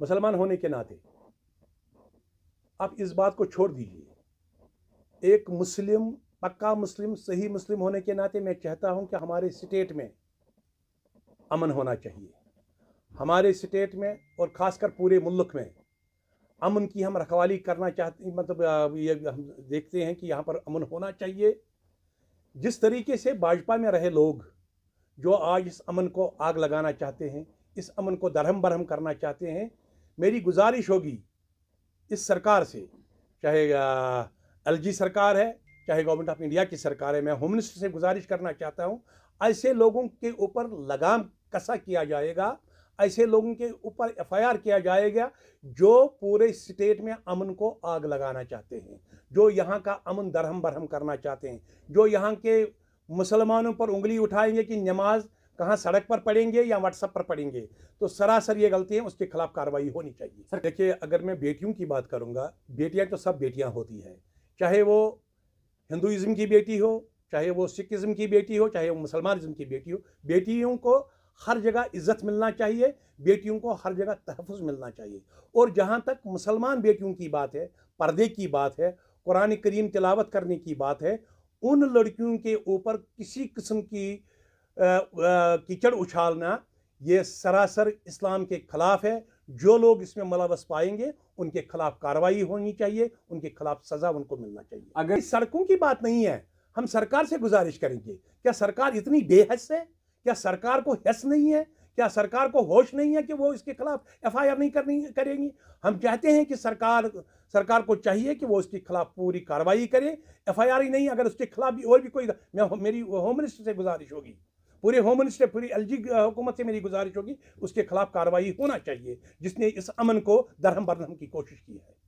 मुसलमान होने के नाते आप इस बात को छोड़ दीजिए एक मुस्लिम पक्का मुस्लिम सही मुस्लिम होने के नाते मैं चाहता हूं कि हमारे स्टेट में अमन होना चाहिए हमारे स्टेट में और ख़ासकर पूरे मुल्क में अमन की हम रखवाली करना चाहते मतलब ये हम देखते हैं कि यहाँ पर अमन होना चाहिए जिस तरीके से भाजपा में रहे लोग जो आज इस अमन को आग लगाना चाहते हैं इस अमन को दरहम बरहम करना चाहते हैं मेरी गुजारिश होगी इस सरकार से चाहे एलजी सरकार है चाहे गवर्नमेंट ऑफ इंडिया की सरकार है मैं होम मिनिस्टर से गुजारिश करना चाहता हूँ ऐसे लोगों के ऊपर लगाम कसा किया जाएगा ऐसे लोगों के ऊपर एफआईआर किया जाएगा जो पूरे स्टेट में अमन को आग लगाना चाहते हैं जो यहाँ का अमन दरहम बरहम करना चाहते हैं जो यहाँ के मुसलमानों पर उंगली उठाएंगे कि नमाज कहाँ सड़क पर पड़ेंगे या व्हाट्सएप पर पड़ेंगे तो सरासर ये गलती है उसके खिलाफ कार्रवाई होनी चाहिए सर देखिए अगर मैं बेटियों की बात करूँगा बेटियाँ तो सब बेटियाँ होती हैं चाहे वो हिंदुज़म की बेटी हो चाहे वो सिखज़म की बेटी हो चाहे वो मुसलमानज़म की बेटी हो बेटियों को हर जगह इज़्ज़त मिलना चाहिए बेटियों को हर जगह तहफ़ मिलना चाहिए और जहाँ तक मुसलमान बेटियों की बात है पर्दे की बात है कुरान करीम तिलावत करने की बात है उन लड़कियों के ऊपर किसी किस्म की कीचड़ उछालना ये सरासर इस्लाम के खिलाफ है जो लोग इसमें मलावस पाएंगे उनके खिलाफ कार्रवाई होनी चाहिए उनके खिलाफ सजा उनको मिलना चाहिए अगर सड़कों की बात नहीं है हम सरकार से गुजारिश करेंगे क्या सरकार इतनी बेहस है क्या सरकार को हस नहीं है क्या सरकार को होश नहीं है कि वो इसके खिलाफ एफआईआर नहीं करनी करेंगी हम चाहते हैं कि सरकार सरकार को चाहिए कि वो उसके खिलाफ पूरी कार्रवाई करे एफआईआर ही नहीं अगर उसके खिलाफ भी और भी कोई मैं मेरी होम मिनिस्टर से गुजारिश होगी पूरे होम मिनिस्टर पूरी एल हुकूमत से मेरी गुजारिश होगी उसके खिलाफ कार्रवाई होना चाहिए जिसने इस अमन को दरहम बरहम की कोशिश की है